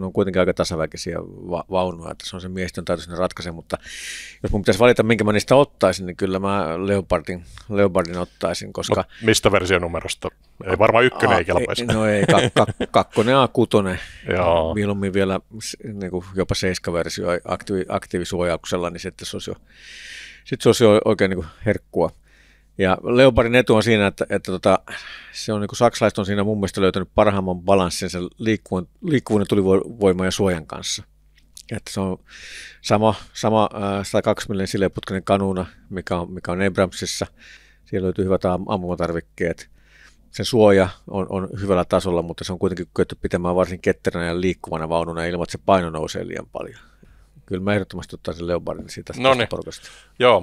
ne on kuitenkin aika tasaväkisiä va- vaunuja, että se on se miehistön täytyy sinne ratkaisee, mutta jos mun pitäisi valita, minkä mä niistä ottaisin, niin kyllä mä Leopardin, Leopardin ottaisin, koska... No, mistä numerosta? Ei varmaan ykkönen a, ei kelpaisi. E, no ei, kak, kak, kakkonen a kutonen. Joo. Mieluummin vielä niin kuin jopa seiska-versio aktiivisuojauksella, niin sitten se olisi jo, sitten se olisi jo oikein niin kuin herkkua. Ja Leopardin etu on siinä, että, että tota, se on niin saksalaiset on siinä mun mielestä löytänyt parhaimman balanssin sen liikkuvan, liikkuvuuden tulivoiman ja suojan kanssa. Että se on sama, sama äh, 102 mm sileputkinen kanuna, mikä on, mikä on Abramsissa. Siellä löytyy hyvät ammumatarvikkeet. Sen suoja on, on hyvällä tasolla, mutta se on kuitenkin kyetty pitämään varsin ketteränä ja liikkuvana vaununa ilman, että se paino nousee liian paljon. Kyllä mä ehdottomasti ottaisin Leopardin siitä, siitä porukasta. Joo,